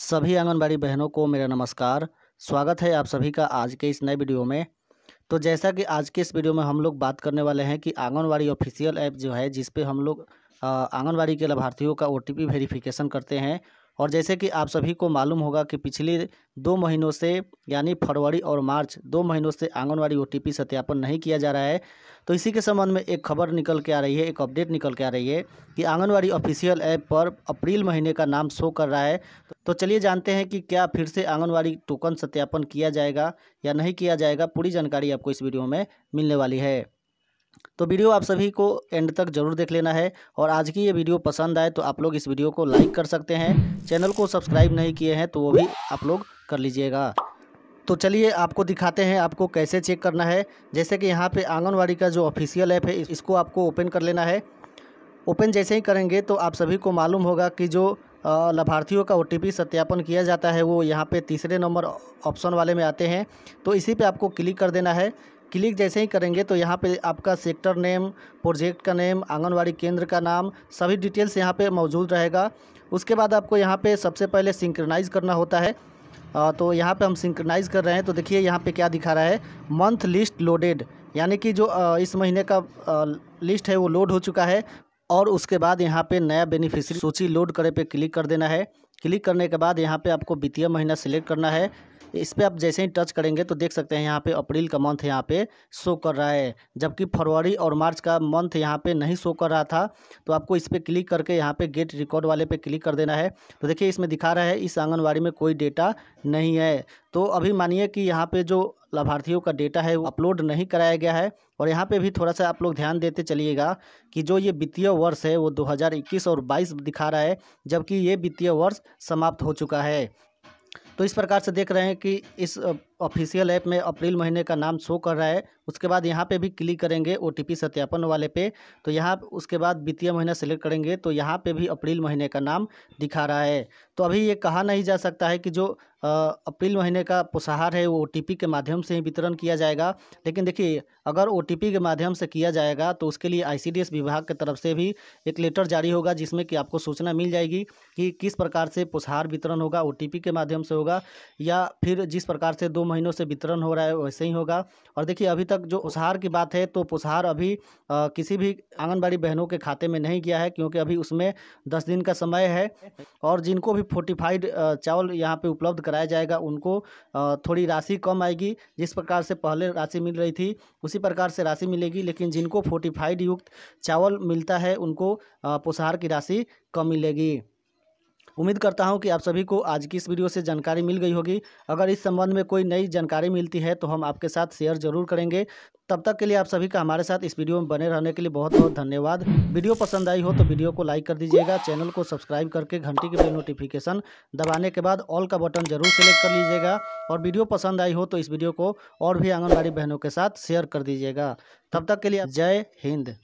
सभी आंगनबाड़ी बहनों को मेरा नमस्कार स्वागत है आप सभी का आज के इस नए वीडियो में तो जैसा कि आज के इस वीडियो में हम लोग बात करने वाले हैं कि आंगनबाड़ी ऑफिशियल ऐप जो है जिसपे हम लोग आंगनबाड़ी के लाभार्थियों का ओ टी वेरिफिकेशन करते हैं और जैसे कि आप सभी को मालूम होगा कि पिछले दो महीनों से यानी फरवरी और मार्च दो महीनों से आंगनवाड़ी ओटीपी सत्यापन नहीं किया जा रहा है तो इसी के संबंध में एक खबर निकल के आ रही है एक अपडेट निकल के आ रही है कि आंगनवाड़ी ऑफिशियल ऐप पर अप्रैल महीने का नाम शो कर रहा है तो चलिए जानते हैं कि क्या फिर से आंगनबाड़ी टोकन सत्यापन किया जाएगा या नहीं किया जाएगा पूरी जानकारी आपको इस वीडियो में मिलने वाली है तो वीडियो आप सभी को एंड तक जरूर देख लेना है और आज की ये वीडियो पसंद आए तो आप लोग इस वीडियो को लाइक कर सकते हैं चैनल को सब्सक्राइब नहीं किए हैं तो वो भी आप लोग कर लीजिएगा तो चलिए आपको दिखाते हैं आपको कैसे चेक करना है जैसे कि यहाँ पे आंगनवाड़ी का जो ऑफिशियल ऐप है इसको आपको ओपन कर लेना है ओपन जैसे ही करेंगे तो आप सभी को मालूम होगा कि जो लाभार्थियों का ओ सत्यापन किया जाता है वो यहाँ पे तीसरे नंबर ऑप्शन वाले में आते हैं तो इसी पे आपको क्लिक कर देना है क्लिक जैसे ही करेंगे तो यहाँ पे आपका सेक्टर नेम प्रोजेक्ट का नेम आंगनवाड़ी केंद्र का नाम सभी डिटेल्स यहाँ पे मौजूद रहेगा उसके बाद आपको यहाँ पे सबसे पहले सिंक्रनाइज़ करना होता है तो यहाँ पे हम सिंक्रनाइज़ कर रहे हैं तो देखिए यहाँ पे क्या दिखा रहा है मंथ लिस्ट लोडेड यानी कि जो इस महीने का लिस्ट है वो लोड हो चुका है और उसके बाद यहाँ पर नया बेनिफिशरी सूची लोड करे पे क्लिक कर देना है क्लिक करने के बाद यहाँ पर आपको वित्तीय महीना सिलेक्ट करना है इस पर आप जैसे ही टच करेंगे तो देख सकते हैं यहाँ पे अप्रैल का मंथ यहाँ पे शो कर रहा है जबकि फरवरी और मार्च का मंथ यहाँ पे नहीं शो कर रहा था तो आपको इस पर क्लिक करके यहाँ पे गेट रिकॉर्ड वाले पे क्लिक कर देना है तो देखिए इसमें दिखा रहा है इस आंगनबाड़ी में कोई डेटा नहीं है तो अभी मानिए कि यहाँ पर जो लाभार्थियों का डेटा है वो अपलोड नहीं कराया गया है और यहाँ पे भी थोड़ा सा आप लोग ध्यान देते चलिएगा कि जो ये वित्तीय वर्ष है वो 2021 और 22 दिखा रहा है जबकि ये वित्तीय वर्ष समाप्त हो चुका है तो इस प्रकार से देख रहे हैं कि इस ऑफिशियल ऐप में अप्रैल महीने का नाम शो कर रहा है उसके बाद यहाँ पे भी क्लिक करेंगे ओ सत्यापन वाले पे तो यहाँ उसके बाद वित्तीय महीना सेलेक्ट करेंगे तो यहाँ पे भी अप्रैल महीने का नाम दिखा रहा है तो अभी ये कहा नहीं जा सकता है कि जो अप्रैल महीने का पोषाहार है वो ओ के माध्यम से ही वितरण किया जाएगा लेकिन देखिए अगर ओ के माध्यम से किया जाएगा तो उसके लिए आई विभाग की तरफ से भी एक लेटर जारी होगा जिसमें कि आपको सूचना मिल जाएगी कि किस प्रकार से पोषाहार वितरण होगा ओ के माध्यम से होगा या फिर जिस प्रकार से दो महीनों से वितरण हो रहा है वैसे ही होगा और देखिए अभी तक जो उसहार की बात है तो उसहार अभी आ, किसी भी आंगनबाड़ी बहनों के खाते में नहीं गया है क्योंकि अभी उसमें दस दिन का समय है और जिनको भी फोर्टिफाइड चावल यहाँ पर उपलब्ध कराया जाएगा उनको थोड़ी राशि कम आएगी जिस प्रकार से पहले राशि मिल रही थी उसी प्रकार से राशि मिलेगी लेकिन जिनको फोर्टिफाइड युक्त चावल मिलता है उनको पोषाहार की राशि कम मिलेगी उम्मीद करता हूँ कि आप सभी को आज की इस वीडियो से जानकारी मिल गई होगी अगर इस संबंध में कोई नई जानकारी मिलती है तो हम आपके साथ शेयर जरूर करेंगे तब तक के लिए आप सभी का हमारे साथ इस वीडियो में बने रहने के लिए बहुत बहुत धन्यवाद वीडियो पसंद आई हो तो वीडियो को लाइक कर दीजिएगा चैनल को सब्सक्राइब करके घंटी के बेल नोटिफिकेशन दबाने के बाद ऑल का बटन जरूर सेलेक्ट कर लीजिएगा और वीडियो पसंद आई हो तो इस वीडियो को और भी आंगनबाड़ी बहनों के साथ शेयर कर दीजिएगा तब तक के लिए जय हिंद